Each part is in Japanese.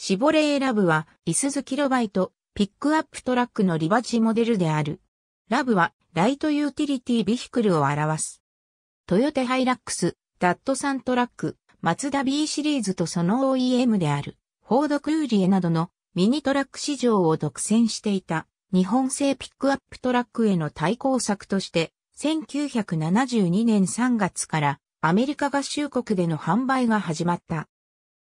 シボレーラブは、イスズキロバイト、ピックアップトラックのリバジモデルである。ラブは、ライトユーティリティビヒクルを表す。トヨテハイラックス、ダットサントラック、マツダ B シリーズとその OEM である、フォードクーリエなどのミニトラック市場を独占していた、日本製ピックアップトラックへの対抗策として、1972年3月からアメリカ合衆国での販売が始まった。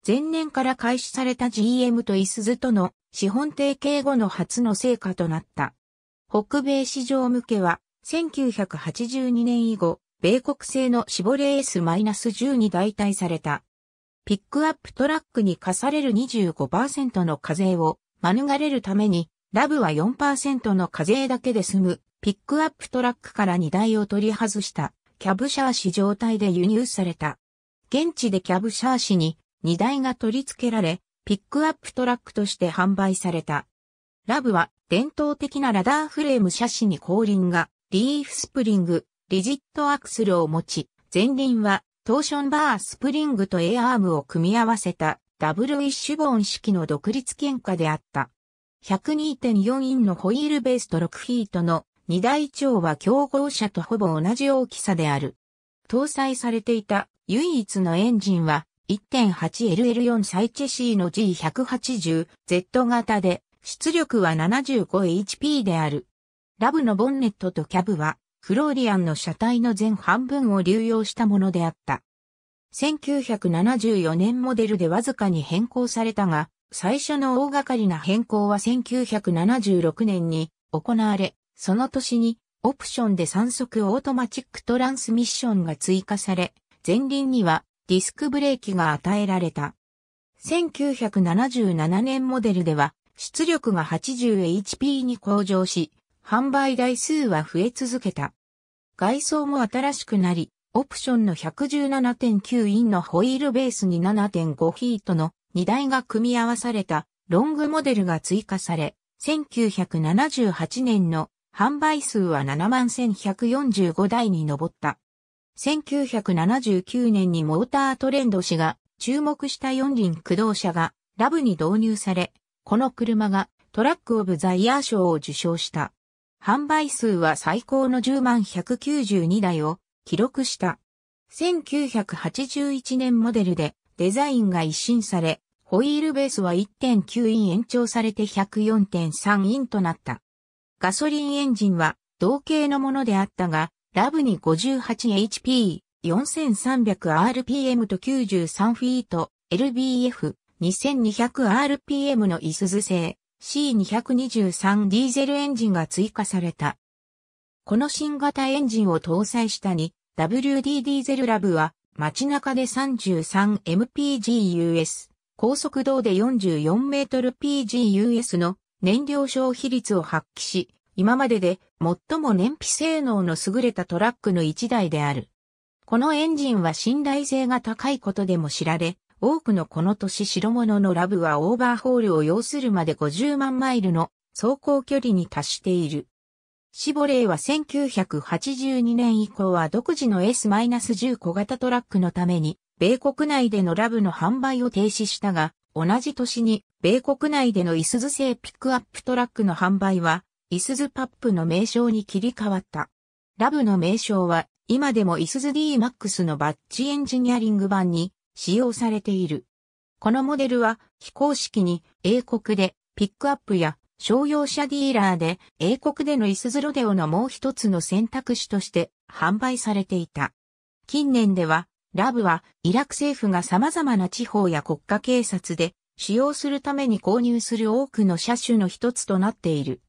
前年から開始された GM とイスズとの資本提携後の初の成果となった。北米市場向けは、1982年以後、米国製のシボレー S-10 に代替された。ピックアップトラックに課される25%の課税を免れるために、ラブは4%の課税だけで済むピックアップトラックから荷台を取り外したキャブシャーシ状態で輸入された。現地でキャブシャーシに荷台が取り付けられ、ピックアップトラックとして販売された。ラブは伝統的なラダーフレーム車種に後輪がリーフスプリング、リジットアクスルを持ち、前輪はトーションバースプリングとエアームを組み合わせたダブルイッシュボーン式の独立喧嘩であった。102.4インのホイールベースと6フィートの2台長は競合車とほぼ同じ大きさである。搭載されていた唯一のエンジンは 1.8LL4 サイチェシーの G180Z 型で、出力は 75HP である。ラブのボンネットとキャブは、フローリアンの車体の前半分を流用したものであった。1974年モデルでわずかに変更されたが、最初の大掛かりな変更は1976年に行われ、その年にオプションで3速オートマチックトランスミッションが追加され、前輪にはディスクブレーキが与えられた。1977年モデルでは出力が 80HP に向上し、販売台数は増え続けた。外装も新しくなり、オプションの117.9インのホイールベースに7.5フィートの荷台が組み合わされたロングモデルが追加され、1978年の販売数は71,145台に上った。1979年にモータートレンド氏が注目した四輪駆動車がラブに導入され、この車がトラックオブザイヤー賞を受賞した。販売数は最高の10万192台を記録した。1981年モデルでデザインが一新され、ホイールベースは1.9イン延長されて104.3インとなった。ガソリンエンジンは同型のものであったが、ラブに 58HP、4300rpm と93フィート、LBF、2200rpm のイスズ製 C223 ディーゼルエンジンが追加された。この新型エンジンを搭載したに WD ディーゼルラブは街中で 33mpgus、高速道で 44mpgus の燃料消費率を発揮し、今までで最も燃費性能の優れたトラックの一台である。このエンジンは信頼性が高いことでも知られ、多くのこの年白物のラブはオーバーホールを要するまで50万マイルの走行距離に達している。シボレーは1982年以降は独自の S-10 小型トラックのために、米国内でのラブの販売を停止したが、同じ年に、米国内でのイスズ製ピックアップトラックの販売はイスズパップの名称に切り替わった。ラブの名称は今でもイスズ D-MAX のバッジエンジニアリング版に使用されている。このモデルは非公式に英国でピックアップや商用車ディーラーで英国でのイスズロデオのもう一つの選択肢として販売されていた。近年ではラブはイラク政府が様々な地方や国家警察で使用するために購入する多くの車種の一つとなっている。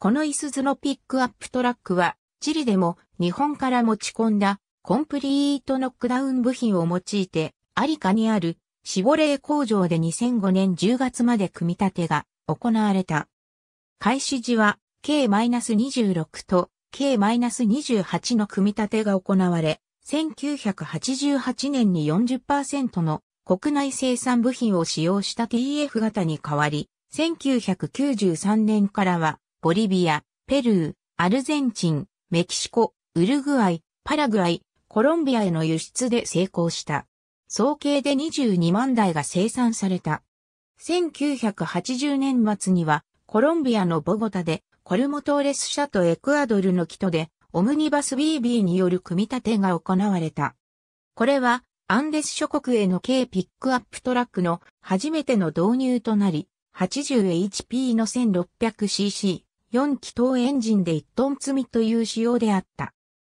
このイスズのピックアップトラックは、チリでも日本から持ち込んだコンプリートノックダウン部品を用いて、アリカにあるシボレー工場で2005年10月まで組み立てが行われた。開始時は K-26 と K-28 の組み立てが行われ、1988年に40%の国内生産部品を使用した TF 型に変わり、1993年からはボリビア、ペルー、アルゼンチン、メキシコ、ウルグアイ、パラグアイ、コロンビアへの輸出で成功した。総計で22万台が生産された。1980年末にはコロンビアのボゴタでコルモトーレス社とエクアドルの基礎でオムニバス BB による組み立てが行われた。これはアンデス諸国への軽ピックアップトラックの初めての導入となり、80HP の 1600cc、4気筒エンジンで1トン積みという仕様であった。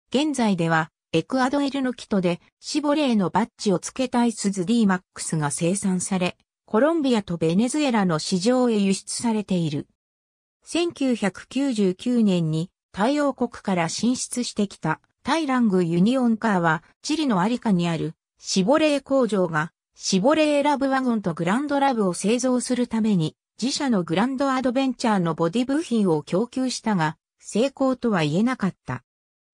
現在では、エクアドルのキとでシボレーのバッジを付けたイスズ DMAX が生産され、コロンビアとベネズエラの市場へ輸出されている。1999年に太陽国から進出してきたタイラングユニオンカーはチリのアリカにあるシボレー工場がシボレーラブワゴンとグランドラブを製造するために自社のグランドアドベンチャーのボディ部品を供給したが、成功とは言えなかった。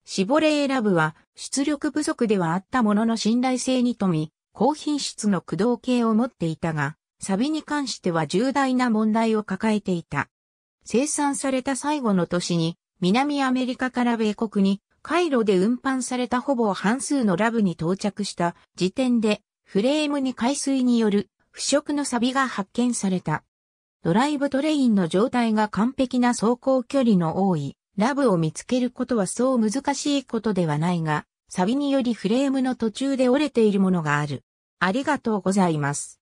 シボレーラブは出力不足ではあったものの信頼性に富み、高品質の駆動系を持っていたが、サビに関しては重大な問題を抱えていた。生産された最後の年に、南アメリカから米国に、回路で運搬されたほぼ半数のラブに到着した時点で、フレームに海水による腐食のサビが発見された。ドライブトレインの状態が完璧な走行距離の多いラブを見つけることはそう難しいことではないが、サビによりフレームの途中で折れているものがある。ありがとうございます。